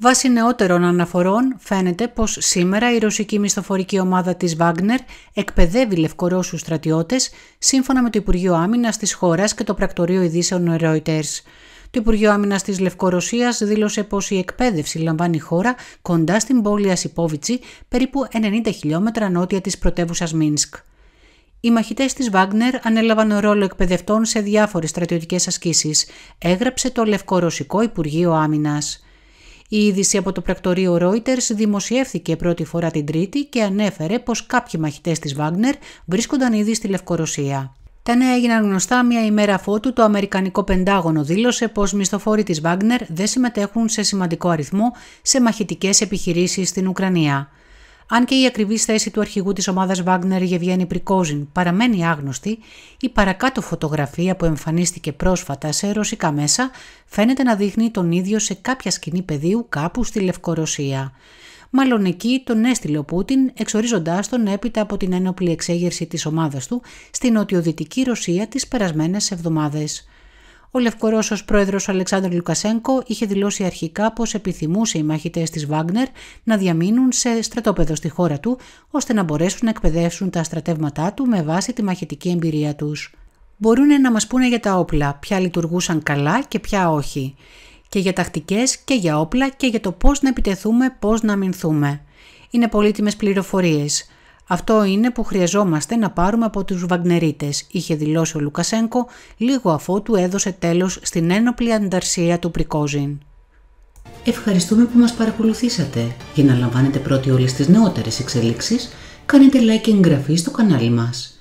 Βάσει νεότερων αναφορών, φαίνεται πως σήμερα η ρωσική μισθοφορική ομάδα της Βάγνερ εκπαιδεύει λευκορώσους στρατιώτες, σύμφωνα με το Υπουργείο Άμυνας της χώρας και το πρακτορείο ειδήσεων Reuters. Το Υπουργείο Άμυνας της Λευκορωσίας δήλωσε πως η εκπαίδευση λαμβάνει χώρα κοντά στην πόλη Ασιπόβιτσι, περίπου 90 χιλιόμετρα νότια της πρωτεύουσας Μίνσκ. Οι μαχητές της Βάγνερ ανέλαβαν ρόλο εκπαιδευτών σε διάφορες στρατιωτικές ασκήσεις. έγραψε το Λευκορωσικό Υπουργείο Άμυνας. Η είδηση από το πρακτορείο Reuters δημοσιεύθηκε πρώτη φορά την Τρίτη και ανέφερε πως κάποιοι μαχητές της Βάγνερ βρίσκονταν ήδη στη Λευκορωσία. Τα νέα έγιναν γνωστά μία ημέρα αφότου το Αμερικανικό Πεντάγωνο δήλωσε πως μισθοφόροι της Βάγνερ δεν συμμετέχουν σε σημαντικό αριθμό σε μαχητικές επιχειρήσεις στην Ουκρανία. Αν και η ακριβής θέση του αρχηγού της ομάδας Βάγκνερ Γεβιέννη Πρικόζιν παραμένει άγνωστη, η παρακάτω φωτογραφία που εμφανίστηκε πρόσφατα σε ρωσικά μέσα φαίνεται να δείχνει τον ίδιο σε κάποια σκηνή πεδίου κάπου στη Λευκορωσία. Μάλλον εκεί τον έστειλε ο Πούτιν, εξορίζοντάς τον έπειτα από την ένοπλη εξέγερση της ομάδας του στη νοτιοδυτική Ρωσία τις περασμένες εβδομάδες. Ο Λευκορώσος πρόεδρος Αλεξάνδρου Λουκασέγκο είχε δηλώσει αρχικά πως επιθυμούσε οι μαχητές της Βάγνερ να διαμείνουν σε στρατόπεδο στη χώρα του, ώστε να μπορέσουν να εκπαιδεύσουν τα στρατεύματά του με βάση τη μαχητική εμπειρία τους. Μπορούν να μας πούνε για τα όπλα, ποια λειτουργούσαν καλά και ποια όχι. Και για τακτικές και για όπλα και για το πώς να επιτεθούμε, πώς να αμυνθούμε. Είναι πολύτιμες πληροφορίες. Αυτό είναι που χρειαζόμαστε να πάρουμε από τους Βαγνερίτες, είχε δηλώσει ο Λουκασένκο λίγο αφού του έδωσε τέλος στην ένοπλη ανταρσία του Πρικόζιν. Ευχαριστούμε που μας παρακολουθήσατε. Για να λαμβάνετε πρώτοι όλες τις νεότερες εξελίξεις, κάνετε like και εγγραφή στο κανάλι μας.